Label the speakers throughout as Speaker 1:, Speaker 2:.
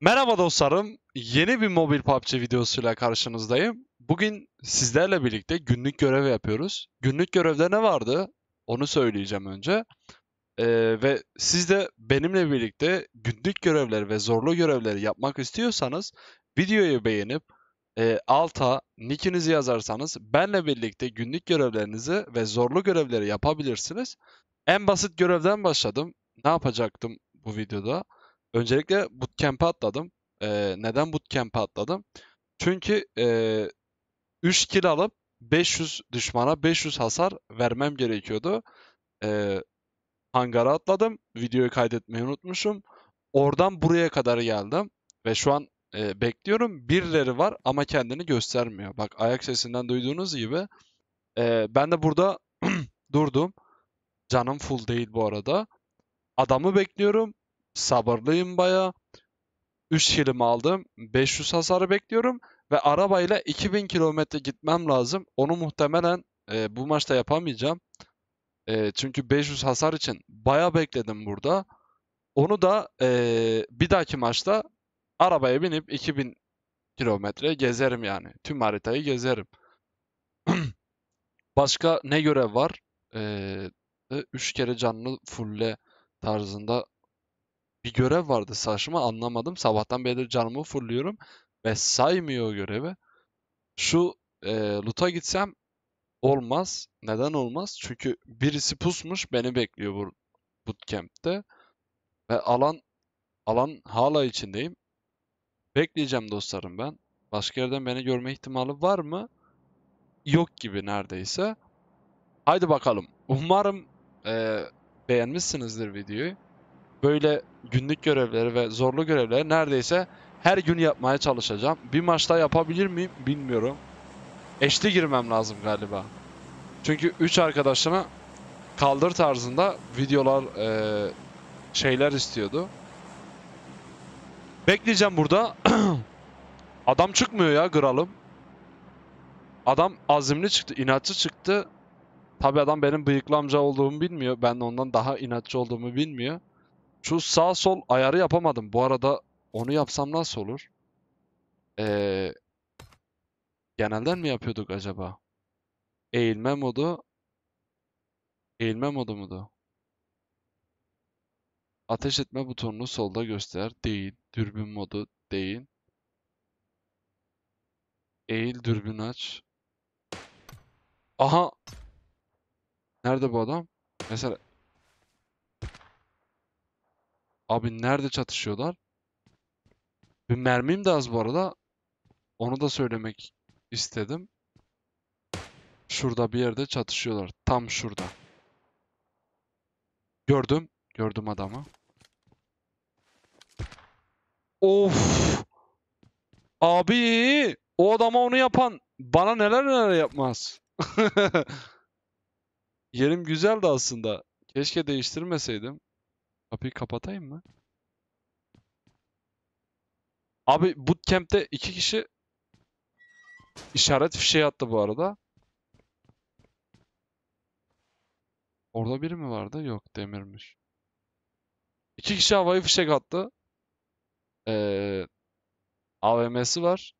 Speaker 1: Merhaba dostlarım. Yeni bir mobil PUBG videosuyla karşınızdayım. Bugün sizlerle birlikte günlük görev yapıyoruz. Günlük görevde ne vardı? Onu söyleyeceğim önce. Ee, ve siz de benimle birlikte günlük görevleri ve zorlu görevleri yapmak istiyorsanız videoyu beğenip e, alta nickinizi yazarsanız benle birlikte günlük görevlerinizi ve zorlu görevleri yapabilirsiniz. En basit görevden başladım. Ne yapacaktım bu videoda? Öncelikle bootcamp'e atladım. Ee, neden bootcamp'e atladım? Çünkü e, 3 kill alıp 500 düşmana 500 hasar vermem gerekiyordu. Ee, hangara atladım. Videoyu kaydetmeyi unutmuşum. Oradan buraya kadar geldim. Ve şu an e, bekliyorum. Birileri var ama kendini göstermiyor. Bak ayak sesinden duyduğunuz gibi. E, ben de burada durdum. Canım full değil bu arada. Adamı bekliyorum. Sabırlıyım baya. 3 kilimi aldım. 500 hasarı bekliyorum. Ve arabayla 2000 kilometre gitmem lazım. Onu muhtemelen e, bu maçta yapamayacağım. E, çünkü 500 hasar için baya bekledim burada. Onu da e, bir dahaki maçta arabaya binip 2000 kilometre gezerim yani. Tüm haritayı gezerim. Başka ne görev var? Ee, 3 e, kere canlı fulle tarzında bir görev vardı saçma anlamadım. Sabahtan beri canımı fırlıyorum ve saymıyor o görevi. Şu e, loot'a gitsem olmaz. Neden olmaz? Çünkü birisi pusmuş beni bekliyor bu bootcamp'te. Ve alan alan hala içindeyim. Bekleyeceğim dostlarım ben. Başka yerden beni görme ihtimali var mı? Yok gibi neredeyse. Haydi bakalım. Umarım e, beğenmişsinizdir videoyu böyle günlük görevleri ve zorlu görevleri neredeyse her gün yapmaya çalışacağım. Bir maçta yapabilir miyim bilmiyorum. Eşli girmem lazım galiba. Çünkü 3 arkadaşına kaldır tarzında videolar e, şeyler istiyordu. Bekleyeceğim burada. Adam çıkmıyor ya Gral'ım. Adam azimli çıktı, inatçı çıktı. Tabi adam benim bıyıklı amca olduğumu bilmiyor. Ben ondan daha inatçı olduğumu bilmiyor. Şu sağ sol ayarı yapamadım. Bu arada onu yapsam nasıl olur? Ee, genelden mi yapıyorduk acaba? Eğilme modu. Eğilme modu mudu? Ateş etme butonunu solda göster. Değil. Dürbün modu değil. Eğil dürbün aç. Aha. Nerede bu adam? Mesela Abi nerede çatışıyorlar? Bir mermim de az bu arada. Onu da söylemek istedim. Şurada bir yerde çatışıyorlar. Tam şurada. Gördüm. Gördüm adamı. Of. Abi. O adama onu yapan bana neler neler yapmaz. Yerim güzeldi aslında. Keşke değiştirmeseydim. Kapıyı kapatayım mı? Abi bootcamp'te iki kişi işaret fişeği attı bu arada. Orada biri mi vardı? Yok demirmiş. İki kişi havayı fişek attı. Ee, AVM'si var.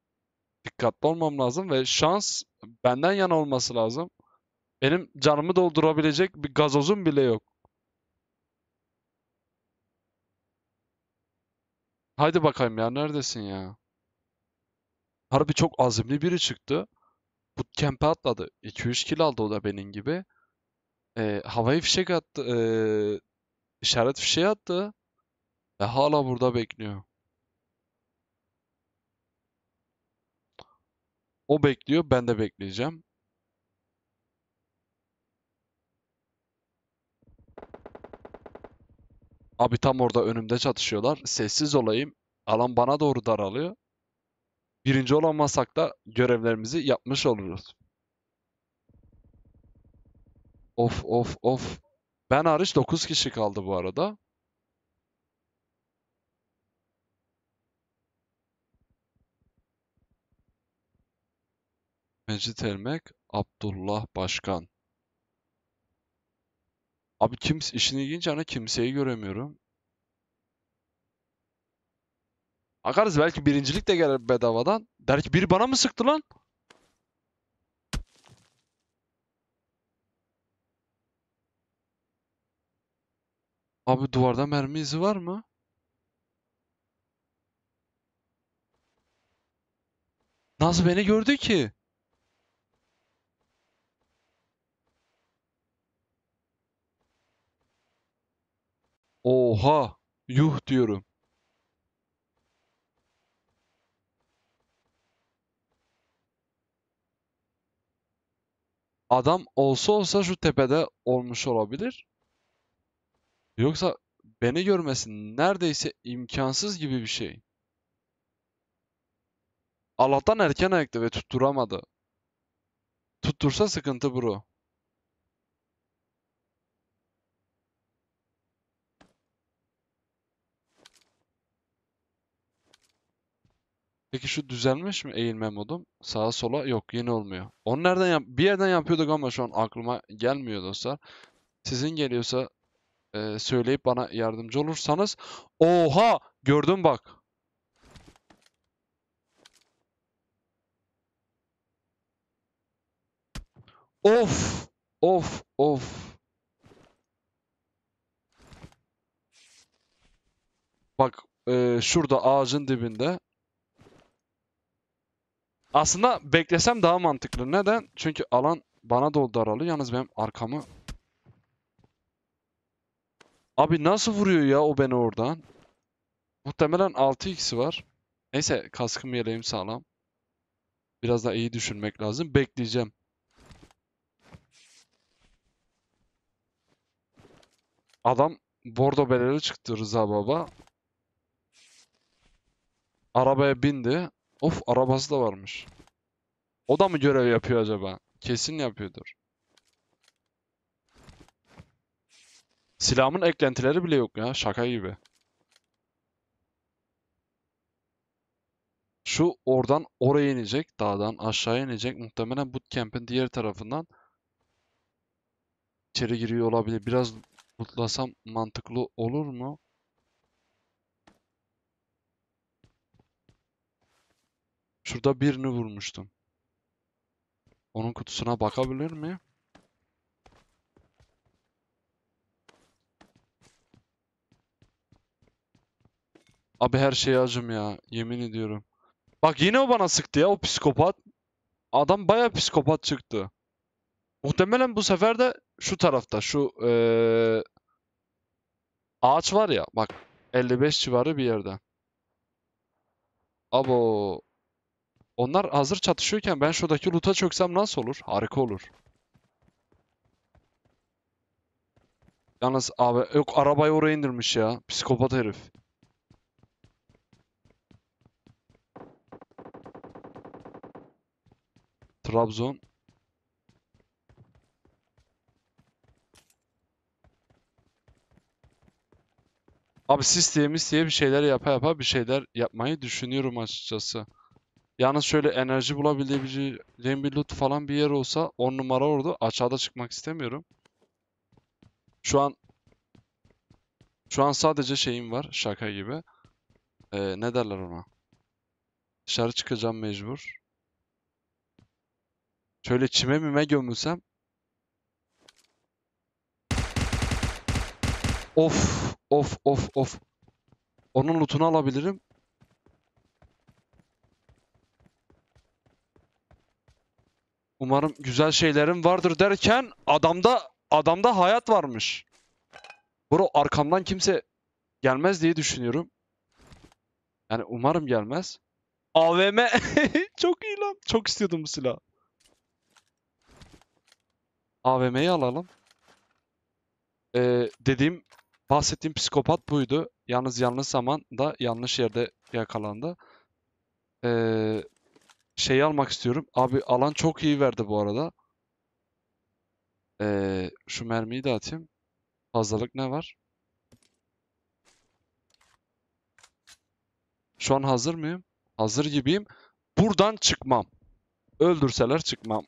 Speaker 1: Dikkatli olmam lazım ve şans benden yana olması lazım. Benim canımı doldurabilecek bir gazozum bile yok. Haydi bakayım ya neredesin ya? Harbi çok azimli biri çıktı. Bootcamp'e atladı. 2-3 kill aldı o da benim gibi. Ee, havayı fişek attı. Ee, işaret fişeği attı. Ve hala burada bekliyor. O bekliyor. Ben de bekleyeceğim. Abi tam orada önümde çatışıyorlar. Sessiz olayım. Alan bana doğru daralıyor. Birinci olamazsak da görevlerimizi yapmış oluruz. Of of of. Ben hariç 9 kişi kaldı bu arada. Mecit Elmek, Abdullah Başkan. Abi kimse işini ilginç ana hani kimseyi göremiyorum. Akarız belki birincilik de gelir bedavadan. Der ki biri bana mı sıktı lan? Abi duvarda mermi izi var mı? Nasıl beni gördü ki? Oha! Yuh diyorum. Adam olsa olsa şu tepede olmuş olabilir. Yoksa beni görmesin neredeyse imkansız gibi bir şey. Allah'tan erken ayakta ve tutturamadı. Tuttursa sıkıntı bro. Peki şu düzelmiş mi eğilme modum? Sağa sola yok yeni olmuyor. Onu nereden yap? Bir yerden yapıyorduk ama şu an aklıma gelmiyor dostlar. Sizin geliyorsa e, söyleyip bana yardımcı olursanız. Oha! Gördüm bak. Of! Of! Of! Bak e, şurada ağacın dibinde aslında beklesem daha mantıklı. Neden? Çünkü alan bana da daralı. Yalnız benim arkamı... Abi nasıl vuruyor ya o beni oradan? Muhtemelen 6x'i var. Neyse kaskım yeleğim sağlam. Biraz daha iyi düşünmek lazım. Bekleyeceğim. Adam bordo beleli çıktı Rıza Baba. Arabaya bindi. Of arabası da varmış. O da mı görev yapıyor acaba? Kesin yapıyordur. Silahımın eklentileri bile yok ya. Şaka gibi. Şu oradan oraya inecek. Dağdan aşağı inecek. Muhtemelen bootcamp'in diğer tarafından içeri giriyor olabilir. Biraz lootlasam mantıklı olur mu? Şurada birini vurmuştum. Onun kutusuna bakabilir miyim? Abi her şeye acım ya. Yemin ediyorum. Bak yine o bana sıktı ya o psikopat. Adam baya psikopat çıktı. Muhtemelen bu sefer de şu tarafta şu ee, ağaç var ya bak 55 civarı bir yerde. Abo onlar hazır çatışıyorken ben şuradaki loot'a çöksem nasıl olur? Harika olur. Yalnız abi yok arabayı oraya indirmiş ya. Psikopat herif. Trabzon. Abi sistemi diye bir şeyler yapa yapa bir şeyler yapmayı düşünüyorum açıkçası. Yalnız şöyle enerji bulabileceğim bir loot falan bir yer olsa 10 numara orada. Aşağıda çıkmak istemiyorum. Şu an şu an sadece şeyim var şaka gibi. Ee, ne derler ona? Dışarı çıkacağım mecbur. Şöyle çime mime gömülsem. Of of of of. Onun lootunu alabilirim. Umarım güzel şeylerim vardır derken adamda adamda hayat varmış. Bro arkamdan kimse gelmez diye düşünüyorum. Yani umarım gelmez. AVM çok iyi lan. Çok istiyordum bu silahı. AVM'yi alalım. Ee, dediğim bahsettiğim psikopat buydu. Yalnız yanlış zaman da yanlış yerde yakalandı. Ee, şeyi almak istiyorum. Abi alan çok iyi verdi bu arada. Ee, şu mermiyi de atayım. Fazlalık ne var? Şu an hazır mıyım? Hazır gibiyim. Buradan çıkmam. Öldürseler çıkmam.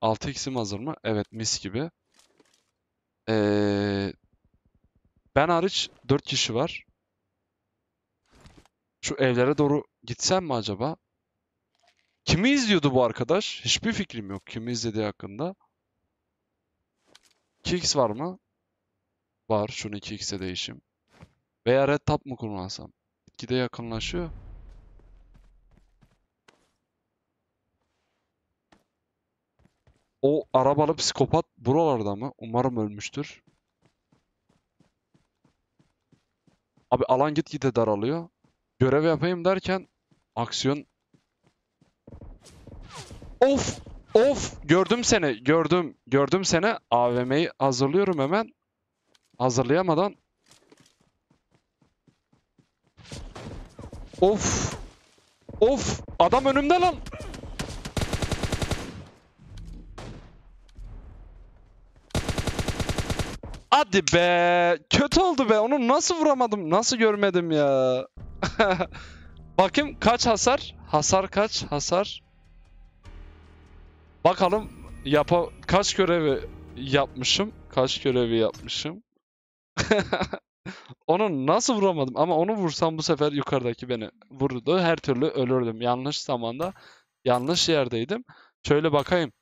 Speaker 1: 6 eksim hazır mı? Evet mis gibi. Ee, ben hariç 4 kişi var. Şu evlere doğru gitsem mi acaba? Kimi izliyordu bu arkadaş? Hiçbir fikrim yok kimi izlediği hakkında. 2x var mı? Var. Şunu 2x'e değişim. Veya red tap mı kullansam? Gide yakınlaşıyor. O arabalı psikopat buralarda mı? Umarım ölmüştür. Abi alan git gide daralıyor. Görev yapayım derken aksiyon... Of! Of! Gördüm seni. Gördüm. Gördüm seni. AVM'yi hazırlıyorum hemen. Hazırlayamadan. Of! Of! Adam önümde lan! Hadi be. Kötü oldu be. Onu nasıl vuramadım? Nasıl görmedim ya? Bakayım kaç hasar? Hasar kaç? Hasar. Bakalım yapa kaç görevi yapmışım? Kaç görevi yapmışım? onu nasıl vuramadım? Ama onu vursam bu sefer yukarıdaki beni vurdu. Her türlü ölürdüm. Yanlış zamanda, yanlış yerdeydim. Şöyle bakayım.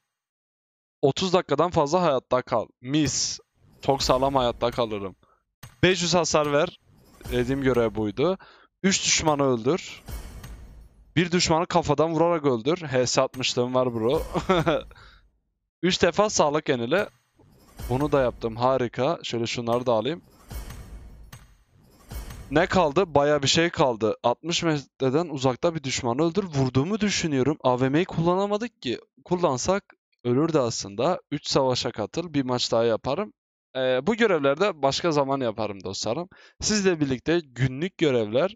Speaker 1: 30 dakikadan fazla hayatta kal. Mis. Çok sağlam hayatta kalırım. 500 hasar ver. Dediğim görev buydu. 3 düşmanı öldür. Bir düşmanı kafadan vurarak öldür. HS atmışlığım var bro. 3 defa sağlık yenile. Bunu da yaptım. Harika. Şöyle şunları da alayım. Ne kaldı? Baya bir şey kaldı. 60 metreden uzakta bir düşmanı öldür. Vurduğumu düşünüyorum. AVM'yi kullanamadık ki. Kullansak ölürdü aslında. 3 savaşa katıl. Bir maç daha yaparım. Ee, bu görevlerde başka zaman yaparım dostlarım. Sizle birlikte günlük görevler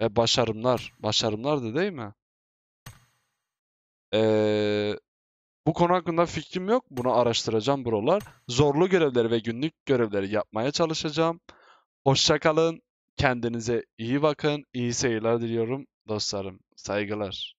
Speaker 1: e başarımlar. Başarımlardı değil mi? Eee... Bu konu hakkında fikrim yok. Bunu araştıracağım buralar. Zorlu görevleri ve günlük görevleri yapmaya çalışacağım. Hoşçakalın, Kendinize iyi bakın. İyi seyirler diliyorum dostlarım. Saygılar.